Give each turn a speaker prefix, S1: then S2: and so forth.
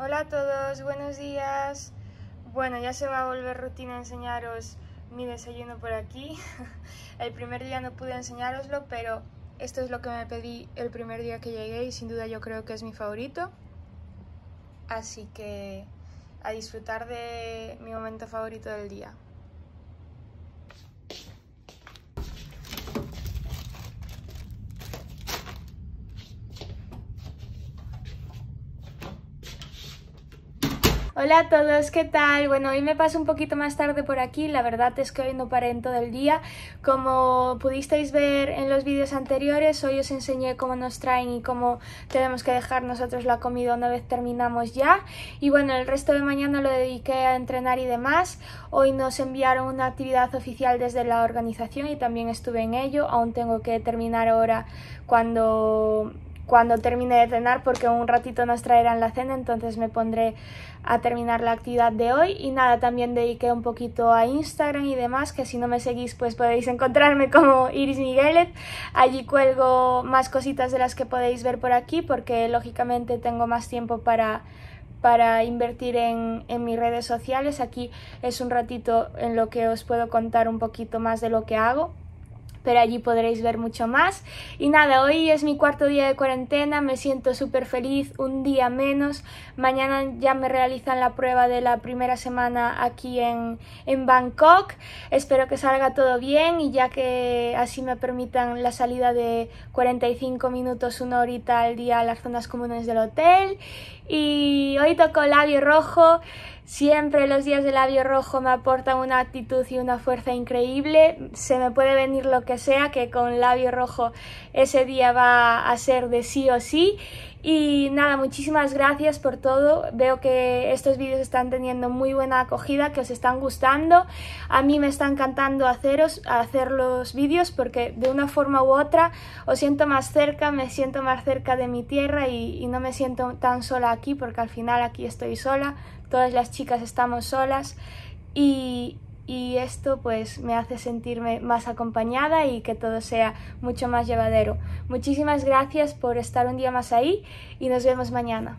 S1: Hola a todos, buenos días. Bueno, ya se va a volver rutina enseñaros mi desayuno por aquí. El primer día no pude enseñároslo, pero esto es lo que me pedí el primer día que llegué y sin duda yo creo que es mi favorito. Así que a disfrutar de mi momento favorito del día. Hola a todos, ¿qué tal? Bueno, hoy me paso un poquito más tarde por aquí, la verdad es que hoy no paré en todo el día. Como pudisteis ver en los vídeos anteriores, hoy os enseñé cómo nos traen y cómo tenemos que dejar nosotros la comida una vez terminamos ya. Y bueno, el resto de mañana lo dediqué a entrenar y demás. Hoy nos enviaron una actividad oficial desde la organización y también estuve en ello. Aún tengo que terminar ahora cuando cuando termine de cenar porque un ratito nos traerán la cena, entonces me pondré a terminar la actividad de hoy y nada, también dediqué un poquito a Instagram y demás, que si no me seguís pues podéis encontrarme como Iris Miguelet, allí cuelgo más cositas de las que podéis ver por aquí porque lógicamente tengo más tiempo para para invertir en, en, mis redes sociales. Aquí es un ratito en lo que os puedo contar un poquito más de lo que hago, pero allí podréis ver mucho más. Y nada, hoy es mi cuarto día de cuarentena, me siento súper feliz, un día menos. Mañana ya me realizan la prueba de la primera semana aquí en, en Bangkok. Espero que salga todo bien y ya que así me permitan la salida de 45 minutos, una horita al día a las zonas comunes del hotel. Y hoy tocó labio rojo. Siempre los días de labio rojo me aportan una actitud y una fuerza increíble. Se me puede venir lo que sea, que con labio rojo ese día va a ser de sí o sí. Y nada, muchísimas gracias por todo. Veo que estos vídeos están teniendo muy buena acogida, que os están gustando. A mí me está encantando haceros, hacer los vídeos porque de una forma u otra os siento más cerca, me siento más cerca de mi tierra y, y no me siento tan sola aquí porque al final aquí estoy sola, todas las chicas estamos solas. Y, y esto pues me hace sentirme más acompañada y que todo sea mucho más llevadero. Muchísimas gracias por estar un día más ahí y nos vemos mañana.